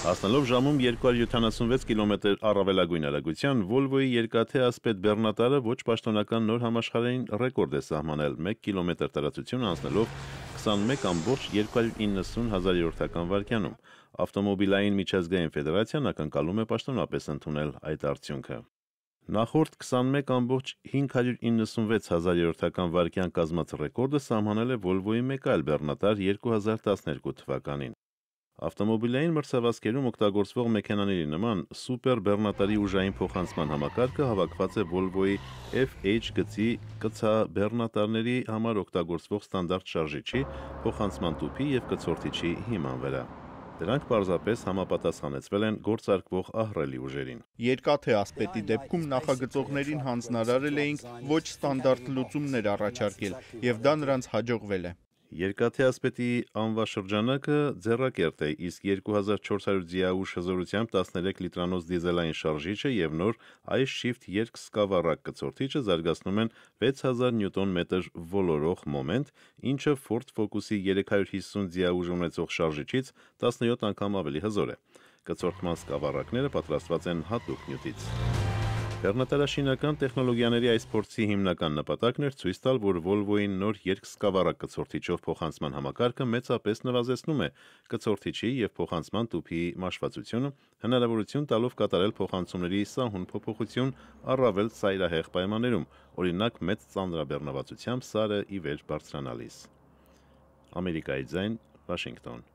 Հասնելով ժամում 276 կիլոմետր առավելագույն արագության, Volvo-ի երկաթե ասպետ Բեռնատարը ոչ պաշտոնական նոր համաշխարհային ռեկորդ է սահմանել 1 կիլոմետր տարածություն անցնելով 21.290000-յորդական վայրկյանում։ Ավտոմոբիլային միջազգային ֆեդերացիան ակնկալում է պաշտոնապես ընդունել այդ արդյունքը։ Նախորդ 21.596000-յորդական վայրկյան կազմած ռեկորդը սահմանել է Volvo-ի մեկ այլ բեռնատար 2012 թվականին։ Ավտոմոբիլային մրցավազքերում օգտագործվող մեքենաների նման սուպեր բեռնատարի ուժային փոխանցման համակարգը հավաքված է Volvo-ի FH գծի կցա բեռնատարների համար օգտագործվող ստանդարտ շարժիչի, փոխանցման տուփի եւ կցորդիչի հիման վրա։ Դրանք պարզապես համապատասխանեցվել են գործարկվող ահռելի ուժերին։ Երկաթե ասպետի դեպքում նախագծողներին հանձնարարել էինք ոչ ստանդարտ լուծումներ առաջարկել, եւ դա նրանց հաջողվել է։ Երկաթե ասպետի անվաշրջանակը ձեռակերտ է, իսկ 2400 ձիաուշ հզորությամբ 13 լիտրանոց դիզելային շարժիչը եւ նոր այս շիֆտ երկ սկավառակ կցորդիչը զարգացնում են 6000 նյուտոն մետր ոլորող մոմենտ, ինչը Ford Focus-ի 350 ձիաուժ ունեցող շարժիչից 17 անգամ ավելի հզոր է։ Կցորդման սկավառակները պատրաստված են հատուկ նյութից։ Կառնատարաշինական տեխնոլոգիաների այս փորձի հիմնական նպատակն էր ցույց տալ, որ Volvo-ի նոր երկսկավառակ կցորդիչով փոխանցման համակարգը մեծապես նվազեցնում է կցորդիչի եւ փոխանցման տուփի մաշվածությունը, հնարավորություն տալով կատարել փոխանցումների սահուն փոփոխություն առավել ծայրահեղ պայմաններում, օրինակ մեծ ծանրաբեռնվածությամբ սարը ի վեր բարձրանալիս։ Ամերիկայի ձայն, Վաշինգտոն։